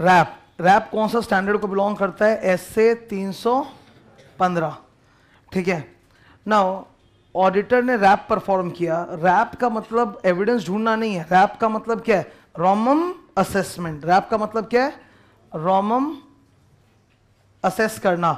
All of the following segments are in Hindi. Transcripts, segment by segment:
रैप रैप कौन सा स्टैंडर्ड को बिलोंग करता है एस से तीन ठीक है ना ऑडिटर ने रैप परफॉर्म किया रैप का मतलब एविडेंस ढूंढना नहीं है रैप का मतलब क्या है रोमम असेसमेंट रैप का मतलब क्या है रोमम असेस करना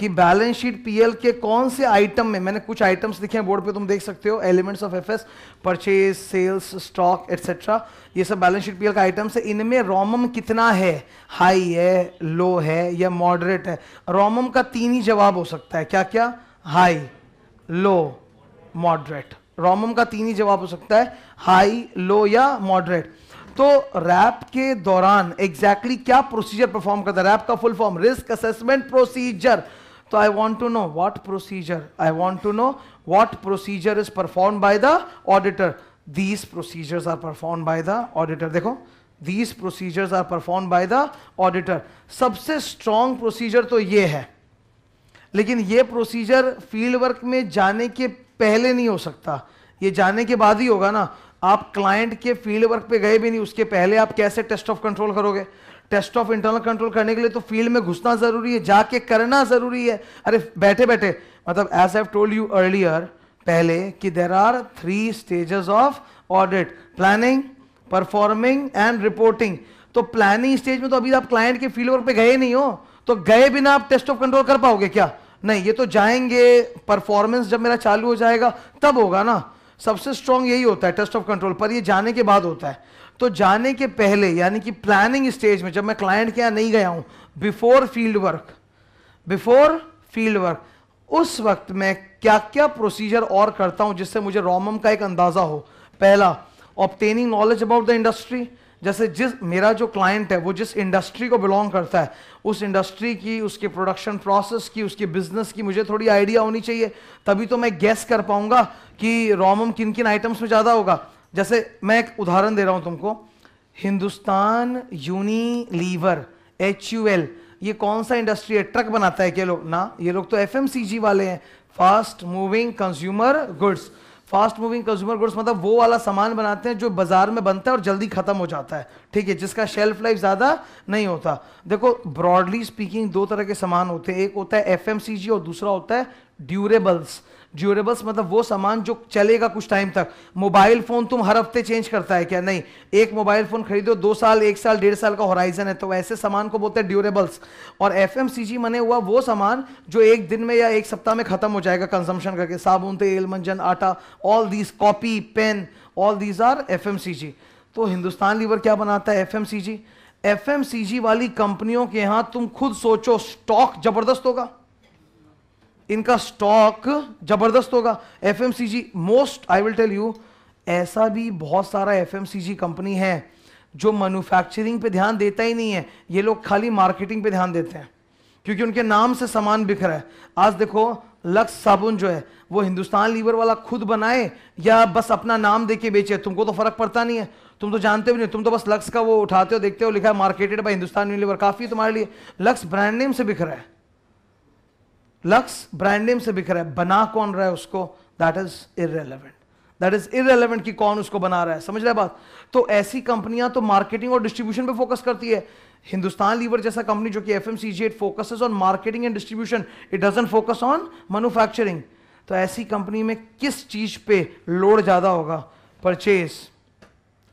कि बैलेंस शीट पीएल के कौन से आइटम में मैंने कुछ आइटम्स लिखे हैं बोर्ड पे तुम देख सकते हो elements of FS purchase sales stock etcetera ये सब बैलेंस शीट पीएल का आइटम्स है इनमें रोमम कितना है हाई है लो है या मॉडरेट है रोमम का तीन ही जवाब हो सकता है क्या क्या हाई लो मॉडरेट रोमम का तीन ही जवाब हो सकता है हाई लो या मॉडरेट तो रैप के दौरान एग्जैक्टली exactly क्या प्रोसीजर परफॉर्म करता है रैप का full form risk assessment procedure तो I want to know what procedure I want to know what procedure is perform by the auditor these procedures are perform by the auditor देखो these procedures are perform by the auditor सबसे स्ट्रॉन्ग प्रोसीजर तो ये है लेकिन ये प्रोसीजर फील्ड वर्क में जाने के पहले नहीं हो सकता ये जाने के बाद ही होगा ना आप क्लाइंट के फील्ड वर्क पे गए भी नहीं उसके पहले आप कैसे टेस्ट ऑफ कंट्रोल करोगे टेस्ट ऑफ इंटरनल कंट्रोल करने के लिए तो फील्ड में घुसना जरूरी है जाके करना जरूरी है अरे बैठे बैठे मतलब as have told you earlier पहले कि there are three stages of audit planning performing and reporting तो प्लानिंग स्टेज में तो अभी आप क्लाइंट के फील्ड वर्क पे गए नहीं हो तो गए बिना आप टेस्ट ऑफ कंट्रोल कर पाओगे क्या नहीं ये तो जाएंगे परफॉर्मेंस जब मेरा चालू हो जाएगा तब होगा ना सबसे स्ट्रांग यही होता है टेस्ट ऑफ कंट्रोल पर ये जाने के बाद होता है तो जाने के पहले यानी कि प्लानिंग स्टेज में जब मैं क्लाइंट के यहाँ नहीं गया हूँ before field work before field work उस वक्त मैं क्या क्या प्रोसीजर और करता हूँ जिससे मुझे रोमम का एक अंदाज़ा हो पहला obtaining knowledge about the industry जैसे जिस मेरा जो क्लाइंट है वो जिस इंडस्ट्री को बिलोंग करता है उस इंडस्ट्री की उसके प्रोडक्शन प्रोसेस की उसके बिजनेस की मुझे थोड़ी आइडिया होनी चाहिए तभी तो मैं गैस कर पाऊंगा कि रोमम किन किन आइटम्स में ज़्यादा होगा जैसे मैं एक उदाहरण दे रहा हूं तुमको Hindustan Unilever H U L ये कौन सा इंडस्ट्री है ट्रक बनाता है क्या लोग ना ये लोग तो एफ वाले हैं fast moving consumer goods fast moving consumer goods मतलब वो वाला सामान बनाते हैं जो बाजार में बनता है और जल्दी खत्म हो जाता है ठीक है जिसका शेल्फ लाइफ ज़्यादा नहीं होता देखो ब्रॉडली स्पीकिंग दो तरह के सामान होते हैं एक होता है एफ और दूसरा होता है ड्यूरेबल्स ड्यूरेबल्स मतलब वो सामान जो चलेगा कुछ टाइम तक मोबाइल फ़ोन तुम हर हफ्ते चेंज करता है क्या नहीं एक मोबाइल फ़ोन खरीदो दो साल एक साल डेढ़ साल का होराइजन है तो ऐसे सामान को बोलते हैं ड्यूरेबल्स और एफ एम सी जी मने हुआ वो सामान जो एक दिन में या एक सप्ताह में ख़त्म हो जाएगा कंजम्पशन करके साबुन तेल मंजन आटा all these copy pen all these are F M C G तो हिंदुस्तान लीवर क्या बनाता है F M C G F M C G वाली कंपनियों के यहां तुम खुद सोचो स्टॉक जबरदस्त होगा इनका स्टॉक जबरदस्त होगा F most I will tell you ऐसा भी बहुत सारा एफ कंपनी है जो मैन्युफैक्चरिंग पे ध्यान देता ही नहीं है ये लोग खाली मार्केटिंग पे ध्यान देते हैं क्योंकि उनके नाम से सामान बिक रहा है आज देखो लक्स साबुन जो है वो हिंदुस्तान लीवर वाला खुद बनाए या बस अपना नाम दे के बेचे तुमको तो फर्क पड़ता नहीं है तुम तो जानते भी नहीं तुम तो बस लक्स का वो उठाते हो देखते हो लिखा है मार्केटेड बाय हिंदुस्तान लीवर काफ़ी तुम्हारे लिए लक्स ब्रांड नेम से बिखरा रहा है लक्स ब्रांड नेम से बिक रहा है बना कौन रहा है उसको that is irrelevant that is irrelevant कि कौन उसको बना रहा है समझ रहे बात तो ऐसी कंपनियां तो मार्केटिंग और डिस्ट्रीब्यूशन पे फोकस करती है हिंदुस्तान लीवर जैसा कंपनी जो कि F M C G at focus on marketing and distribution it doesn't focus on manufacturing तो ऐसी कंपनी में किस चीज पे लोड ज्यादा होगा परचेज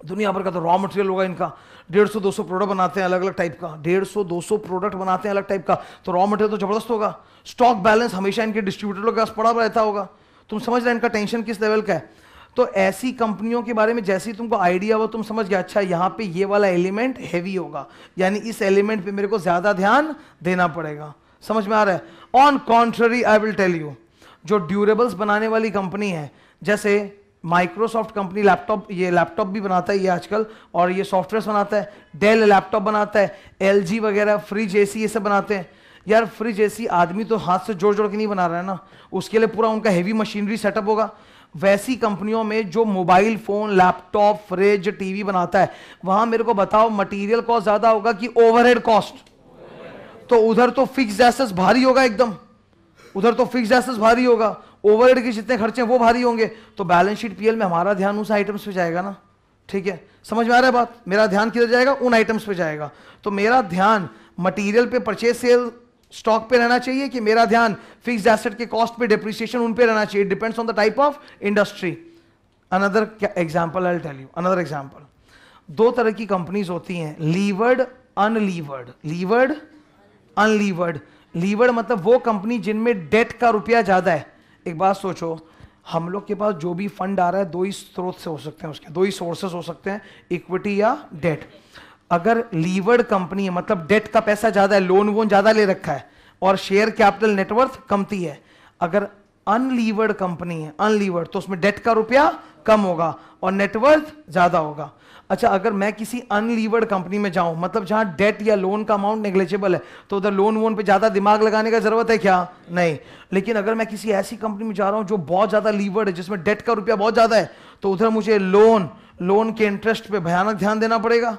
दुनिया भर का तो रॉ मटेरियल होगा इनका डेढ़ सौ दो सौ प्रोडक्ट बनाते हैं अलग अलग टाइप का डेढ़ सौ दो सौ प्रोडक्ट बनाते हैं अलग टाइप का तो रॉ मटेरियल तो जबरदस्त होगा स्टॉक बैलेंस हमेशा इनके डिस्ट्रीब्यूटर लोग के पास पड़ा रहता होगा तुम समझ रहे इनका टेंशन किस लेवल का है तो ऐसी कंपनियों के बारे में जैसे ही तुमको आइडिया हो तुम समझ गया अच्छा यहाँ पे ये वाला एलिमेंट हैवी होगा यानी इस एलिमेंट पे मेरे को ज़्यादा ध्यान देना पड़ेगा समझ में आ रहा है on contrary I will tell you जो ड्यूरेबल्स बनाने वाली कंपनी है जैसे माइक्रोसॉफ्ट कंपनी लैपटॉप ये लैपटॉप भी बनाता है ये आजकल और ये सॉफ्टवेयर बनाता है डेल लैपटॉप बनाता है एल वगैरह फ्रिज ए ये सब बनाते हैं यार फ्रिज ए आदमी तो हाथ से जोड़ जोड़ के नहीं बना रहा है ना उसके लिए पूरा उनका हैवी मशीनरी सेटअप होगा वैसी कंपनियों में जो mobile phone laptop fridge TV बनाता है वहां मेरे को बताओ मटेरियल कॉस्ट ज़्यादा होगा कि ओवरहेड कॉस्ट तो उधर तो फिक्स एसेस भारी होगा एकदम उधर तो फिक्स एसेस भारी होगा ओवरहेड के जितने खर्चे हैं वो भारी होंगे तो बैलेंस शीट पीएल में हमारा ध्यान उस आइटम्स पे जाएगा ना ठीक है समझ में आ रहा है बात मेरा ध्यान किधर जाएगा उन आइटम्स पे जाएगा तो मेरा ध्यान मटेरियल पे परचेज सेल स्टॉक पे रहना चाहिए कि मेरा ध्यान फिक्स्ड एसेट के कॉस्ट पे डिप्रिसिएशन उन पे रहना चाहिए depends on the type of industry another example I tell you another example दो तरह की कंपनीज होती हैं levered unlevered levered unlevered levered मतलब वो कंपनी जिनमें डेट का रुपया ज़्यादा है एक बात सोचो हम लोग के पास जो भी फंड आ रहा है दो ही स्रोत से हो सकते हैं उसके दो ही सोर्सेस हो सकते हैं इक्विटी या डेट अगर लीवर्ड कंपनी है मतलब डेट का पैसा ज़्यादा है लोन वोन ज़्यादा ले रखा है और शेयर कैपिटल नेटवर्थ कमती है अगर अनलीवर्ड कंपनी है अनलीवर्ड तो उसमें डेट का रुपया कम होगा और नेटवर्थ ज़्यादा होगा अच्छा अगर मैं किसी अनलीवर्ड कंपनी में जाऊं मतलब जहां डेट या लोन का अमाउंट नेग्लेजेबल है तो उधर लोन वोन पे ज्यादा दिमाग लगाने का जरूरत है क्या नहीं लेकिन अगर मैं किसी ऐसी कंपनी में जा रहा हूं जो बहुत ज्यादा लीवर्ड है जिसमें डेट का रुपया बहुत ज्यादा है तो उधर मुझे लोन लोन के इंटरेस्ट पे भयानक ध्यान देना पड़ेगा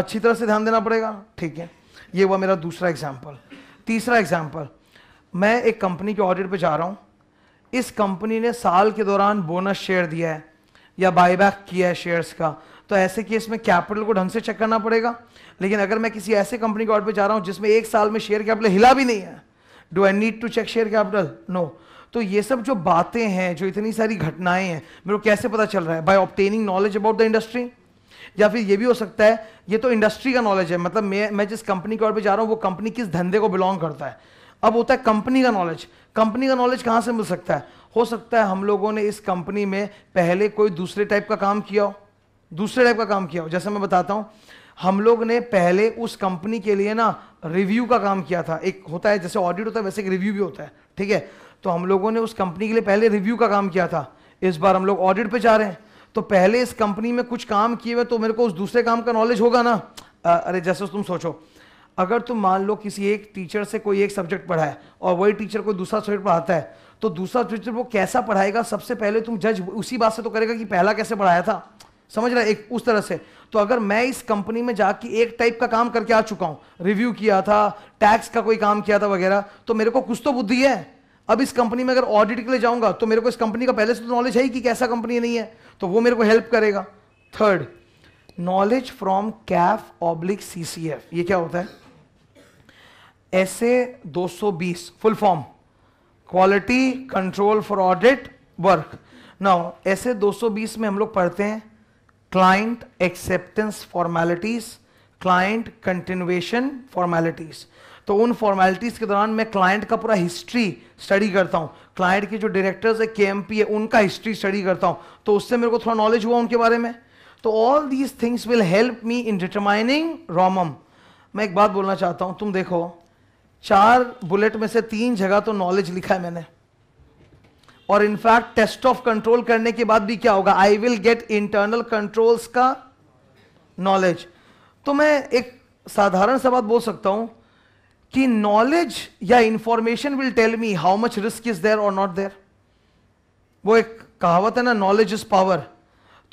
अच्छी तरह से ध्यान देना पड़ेगा ठीक है ये हुआ मेरा दूसरा एग्जाम्पल तीसरा एग्जाम्पल मैं एक कंपनी के ऑडिट पर जा रहा हूँ इस कंपनी ने साल के दौरान बोनस शेयर दिया है या बायबैक किया है शेयर्स का तो ऐसे केस में कैपिटल को ढंग से चेक करना पड़ेगा लेकिन अगर मैं किसी ऐसे कंपनी के ऑर्डर पर जा रहा हूँ जिसमें एक साल में शेयर कैपिटल हिला भी नहीं है do I need to check share capital no तो ये सब जो बातें हैं जो इतनी सारी घटनाएं हैं मेरे को कैसे पता चल रहा है by obtaining knowledge about the industry या फिर ये भी हो सकता है ये तो इंडस्ट्री का नॉलेज है मतलब मैं मैं जिस कंपनी के ऑर्डर पर जा रहा हूँ वो कंपनी किस धंधे को बिलोंग करता है अब होता है कंपनी का नॉलेज कंपनी का नॉलेज कहाँ से मिल सकता है हो सकता है हम लोगों ने इस कंपनी में पहले कोई दूसरे टाइप का काम किया हो दूसरे टाइप का काम किया हो जैसे मैं बताता हूँ हम लोग ने पहले उस कंपनी के लिए ना रिव्यू का काम किया था एक होता है जैसे ऑडिट होता है वैसे एक रिव्यू भी होता है ठीक है तो हम लोगों ने उस कंपनी के लिए पहले रिव्यू का काम किया था इस बार हम लोग ऑडिट पे जा रहे हैं तो पहले इस कंपनी में कुछ काम किए हुए तो मेरे को उस दूसरे काम का नॉलेज होगा ना अरे जैसे तुम सोचो अगर तुम मान लो किसी एक टीचर से कोई एक सब्जेक्ट पढ़ाए और वही टीचर कोई दूसरा सब्जेक्ट पढ़ाता है तो दूसरा टीचर वो कैसा पढ़ाएगा सबसे पहले तुम जज उसी बात से तो करेगा कि पहला कैसे पढ़ाया था समझ रहा है एक उस तरह से तो अगर मैं इस कंपनी में जाके एक टाइप का काम करके आ चुका हूं रिव्यू किया था टैक्स का कोई काम किया था वगैरह तो मेरे को कुछ तो बुद्धि है अब इस कंपनी में अगर ऑडिट के लिए जाऊंगा तो मेरे को इस कंपनी का पहले से तो नॉलेज है कि कैसा कंपनी नहीं है तो वो मेरे को हेल्प करेगा थर्ड नॉलेज फ्रॉम कैफ ऑब्लिक सी ये क्या होता है एस ए दो full form quality control for audit work now S A दो में हम लोग पढ़ते हैं client acceptance formalities client continuation formalities तो उन फॉर्मेलिटीज के दौरान मैं क्लाइंट का पूरा हिस्ट्री स्टडी करता हूँ क्लाइंट के जो डायरेक्टर्स है के है उनका हिस्ट्री स्टडी करता हूँ तो उससे मेरे को थोड़ा नॉलेज हुआ उनके बारे में तो all these things will help me in determining ROMM मैं एक बात बोलना चाहता हूँ तुम देखो चार बुलेट में से तीन जगह तो नॉलेज लिखा है मैंने और इनफैक्ट टेस्ट ऑफ कंट्रोल करने के बाद भी क्या होगा I will get internal controls का नॉलेज तो मैं एक साधारण सा बात बोल सकता हूं कि नॉलेज या information will tell me how much risk is there और नॉट देयर वो एक कहावत है ना नॉलेज इज पावर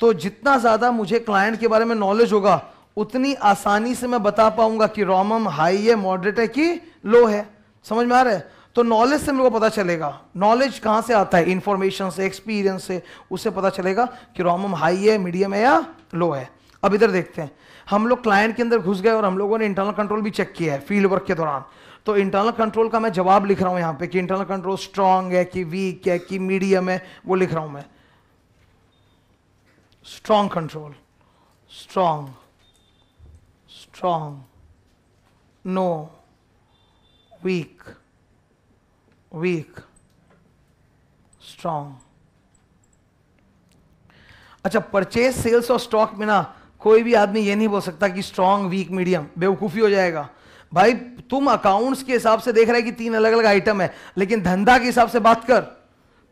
तो जितना ज्यादा मुझे क्लाइंट के बारे में नॉलेज होगा उतनी आसानी से मैं बता पाऊंगा कि रोमम हाई है मॉडरेट है कि लो है समझ में आ रहा है तो नॉलेज से मेरे को पता चलेगा नॉलेज कहां से आता है इंफॉर्मेशन से एक्सपीरियंस से उससे पता चलेगा कि रोमम हाई है मीडियम है या लो है अब इधर देखते हैं हम लोग क्लाइंट के अंदर घुस गए और हम लोगों ने इंटरनल कंट्रोल भी चेक किया है फील्ड वर्क के दौरान तो इंटरनल कंट्रोल का मैं जवाब लिख रहा हूं यहां पे कि इंटरनल कंट्रोल स्ट्रांग है कि वीक है कि मीडियम है वो लिख रहा हूं मैं strong control strong strong no weak, weak, strong. अच्छा परचेज सेल्स और स्टॉक में ना कोई भी आदमी ये नहीं बोल सकता कि स्ट्रांग वीक मीडियम बेवकूफ़ी हो जाएगा भाई तुम अकाउंट्स के हिसाब से देख रहे कि तीन अलग अलग आइटम है लेकिन धंधा के हिसाब से बात कर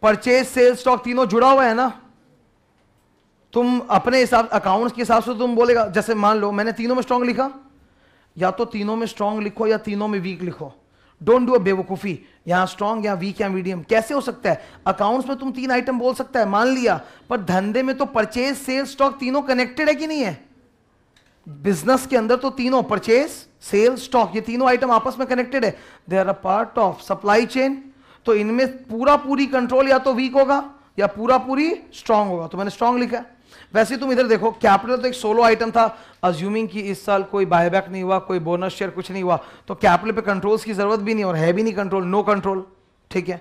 परचेज सेल्स स्टॉक तीनों जुड़ा हुआ है ना तुम अपने हिसाब अकाउंट्स के हिसाब से तुम बोलेगा जैसे मान लो मैंने तीनों में स्ट्रांग लिखा या तो तीनों में स्ट्रांग लिखो या तीनों में वीक लिखो डोंट डू अ बेवकूफ़ी यहां स्ट्रांग या वीक या मीडियम कैसे हो सकता है अकाउंट्स में तुम तीन आइटम बोल सकता है मान लिया पर धंधे में तो परचेज सेल्स स्टॉक तीनों कनेक्टेड है कि नहीं है बिजनेस के अंदर तो तीनों परचेज सेल्स स्टॉक ये तीनों आइटम आपस में कनेक्टेड है they are a part of supply chain तो इनमें पूरा पूरी कंट्रोल या तो वीक होगा या पूरा पूरी स्ट्रांग होगा तो मैंने स्ट्रांग लिखा वैसे तुम इधर देखो कैपिटल तो एक सोलो आइटम था अज्यूमिंग कि इस साल कोई बायबैक नहीं हुआ कोई बोनस शेयर कुछ नहीं हुआ तो कैपिटल पे कंट्रोल्स की जरूरत भी नहीं और है भी नहीं कंट्रोल नो कंट्रोल ठीक है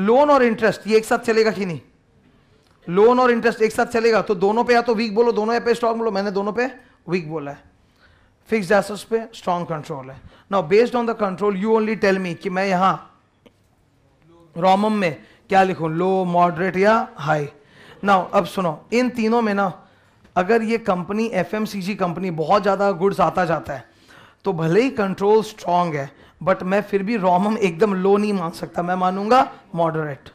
लोन और इंटरेस्ट ये एक साथ चलेगा कि नहीं लोन और इंटरेस्ट एक साथ चलेगा तो दोनों पे या तो वीक बोलो दोनों या पे स्ट्रॉन्ग बोलो मैंने दोनों पे वीक बोला है फिक्स एसेट्स पे स्ट्रॉन्ग कंट्रोल है now based on the control you only tell me कि मैं यहां रोमम में क्या लिखूं लो मॉडरेट या हाई ना अब सुनो इन तीनों में ना अगर ये कंपनी एफ कंपनी बहुत ज़्यादा गुड्स आता जाता है तो भले ही कंट्रोल स्ट्रांग है बट मैं फिर भी रॉमम एकदम लो नहीं मान सकता मैं मानूंगा मॉडरेट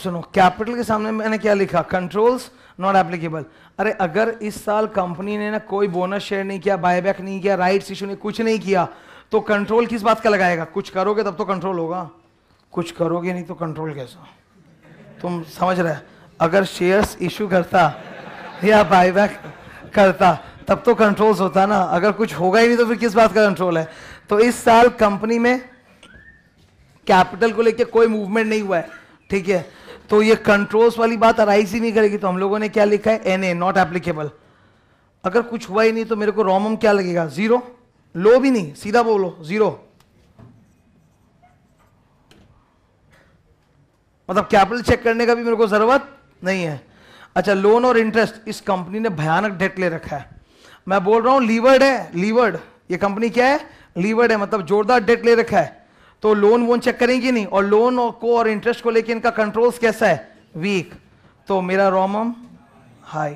सुनो कैपिटल के सामने मैंने क्या लिखा कंट्रोल्स नॉट एप्लीकेबल अरे अगर इस साल कंपनी ने ना कोई बोनस शेयर नहीं किया बायबैक नहीं किया राइट इशू ने कुछ नहीं किया तो कंट्रोल किस बात का लगाएगा कुछ करोगे तब तो कंट्रोल होगा कुछ करोगे नहीं तो कंट्रोल कैसा तुम समझ रहे अगर शेयर्स इशू करता या बायबैक करता तब तो कंट्रोल होता ना अगर कुछ होगा ही नहीं तो फिर किस बात का कंट्रोल है तो इस साल कंपनी में कैपिटल को लेकर कोई मूवमेंट नहीं हुआ है ठीक है तो ये कंट्रोल्स वाली बात अराइज ही नहीं करेगी तो हम लोगों ने क्या लिखा है एन ए नॉट एप्लीकेबल अगर कुछ हुआ ही नहीं तो मेरे को रोमम क्या लगेगा जीरो लो भी नहीं सीधा बोलो जीरो मतलब कैपिटल चेक करने का भी मेरे को जरूरत नहीं है अच्छा लोन और इंटरेस्ट इस कंपनी ने भयानक डेट ले रखा है मैं बोल रहा हूं लीवर्ड है लीवर्ड ये कंपनी क्या है लीवर्ड है मतलब जोरदार डेट ले रखा है तो लोन वोन चेक करेंगे नहीं और लोन और को और इंटरेस्ट को लेकर इनका कंट्रोल्स कैसा है वीक तो मेरा रोमम हाई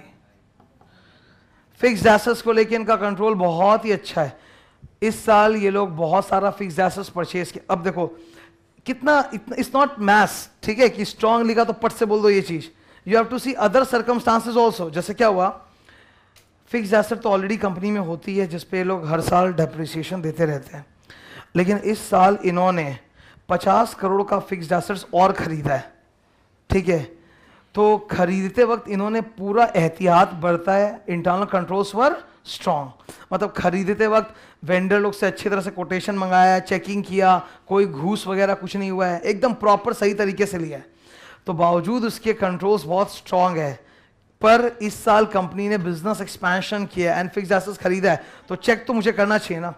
फिक्स एसेस को लेकर इनका कंट्रोल बहुत ही अच्छा है इस साल ये लोग बहुत सारा फिक्स एसेस परचेज किया अब देखो कितना इतना इट्स नॉट मैथ्स ठीक है कि स्ट्रांग लिखा तो पट से बोल दो ये चीज you have to see other circumstances also जैसे क्या हुआ फिक्स एसेट तो ऑलरेडी कंपनी में होती है जिसपे लोग हर साल डेप्रिसिएशन देते रहते हैं लेकिन इस साल इन्होंने 50 करोड़ का फिक्स एसेट्स और ख़रीदा है ठीक है तो खरीदते वक्त इन्होंने पूरा एहतियात बरता है इंटरनल कंट्रोल्स वर स्ट्रॉन्ग मतलब खरीदते वक्त वेंडर लोग से अच्छी तरह से कोटेशन मंगाया चेकिंग किया कोई घूस वगैरह कुछ नहीं हुआ है एकदम प्रॉपर सही तरीके से लिया है तो बावजूद उसके कंट्रोल्स बहुत स्ट्रांग है पर इस साल कंपनी ने बिजनेस एक्सपेंशन किया एंड फिक्स एसेस खरीदा है तो चेक तो मुझे करना चाहिए ना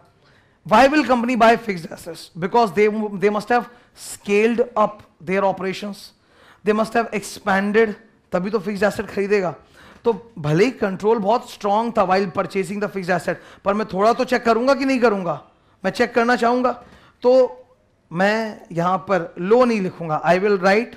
Why will company buy fixed assets? Because they, they must have scaled up their operations. They must have expanded. tabhi to fixed asset खरीदेगा तो भले ही कंट्रोल बहुत स्ट्रांग था while purchasing the fixed asset पर मैं थोड़ा तो चेक करूंगा कि नहीं करूंगा मैं चेक करना चाहूंगा तो मैं यहां पर लो नहीं लिखूंगा I will write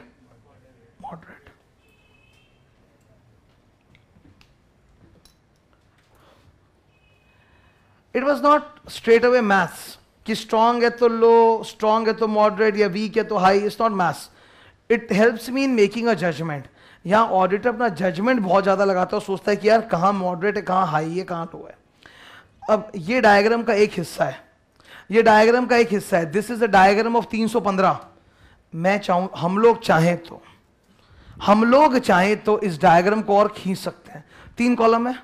it was not straight away maths कि स्ट्रांग है तो लो स्ट्रांग है तो मॉडरेट या वीक है तो high it's not maths it helps me in making a judgement यहाँ ऑडिटर अपना जजमेंट बहुत ज़्यादा लगाता है सोचता है कि यार कहाँ मॉडरेट है कहाँ हाई है कहाँ लो है अब ये डायग्राम का एक हिस्सा है ये डायग्राम का एक हिस्सा है this is a diagram of 315 मैं चाहूँ हम लोग चाहें तो हम लोग चाहें तो इस डायग्राम को और खींच सकते हैं तीन कॉलम है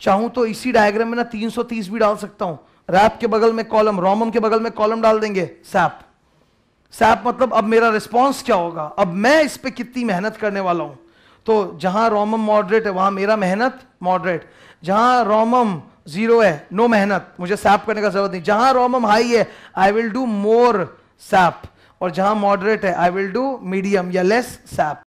चाहूं तो इसी डायग्राम में ना 330 भी डाल सकता हूं रैप के बगल में कॉलम रोमम के बगल में कॉलम डाल देंगे सैप सैप मतलब अब मेरा रिस्पॉन्स क्या होगा अब मैं इस पर कितनी मेहनत करने वाला हूं तो जहां रोमम मॉडरेट है वहां मेरा मेहनत मॉडरेट जहां रोमम जीरो है नो मेहनत मुझे सैप करने का जरूरत नहीं जहां रोमम हाई है I will do more sap और जहां मॉडरेट है आई विल डू मीडियम या लेस सैप